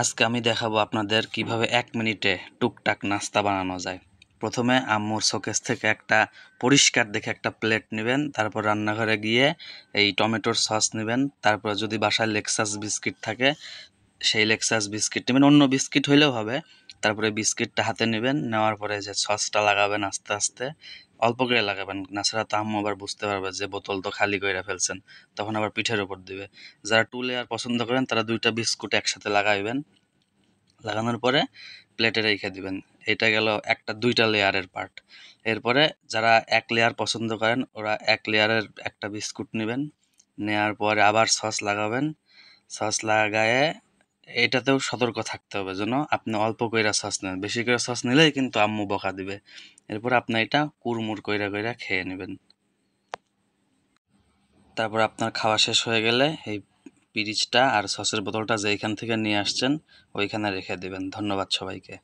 আজকে আমি দেখাবো আপনাদের কিভাবে এক মিনিটে টুকটাক নাস্তা বানানো যায় প্রথমে আম্মুর শোকেস থেকে একটা পরিষ্কার দেখে একটা প্লেট নেবেন তারপর রান্নাঘরে গিয়ে এই টমেটোর সস নেবেন তারপর যদি বাসায় লেক্সাস বিস্কিট থাকে সেই লেক্সাস বিস্কিট নেবেন অন্য বিস্কিট হইলেও হবে তারপরে বিস্কিটটা হাতে নেবেন নেওয়ার পরে যে সসটা লাগাবেন আস্তে আস্তে অল্প করে লাগাবেন না ছাড়া তো আম্মু আবার বুঝতে পারবে যে বোতল তো খালি কইরা ফেলছেন তখন আবার পিঠের উপর দিবে যারা টু লেয়ার পছন্দ করেন তারা দুইটা বিস্কুট একসাথে লাগাইবেন লাগানোর পরে প্লেটে রেখে দিবেন এটা গেল একটা দুইটা লেয়ারের পার্ট এরপরে যারা এক লেয়ার পছন্দ করেন ওরা এক লেয়ারের একটা বিস্কুট নেবেন নেয়ার পরে আবার সস লাগাবেন সস লাগায়ে এটাতেও সতর্ক থাকতে হবে যেন আপনি অল্প কইরা সস নেন বেশি কইরা সস নিলেই কিন্তু আম্মু বকা দিবে এরপর আপনি এটা কুরমুর কইরা কইরা খেয়ে নেবেন তারপর আপনার খাওয়া শেষ হয়ে গেলে এই পিরিচটা আর সসের বোতলটা যেইখান থেকে নিয়ে আসছেন ওইখানে রেখে দেবেন ধন্যবাদ সবাইকে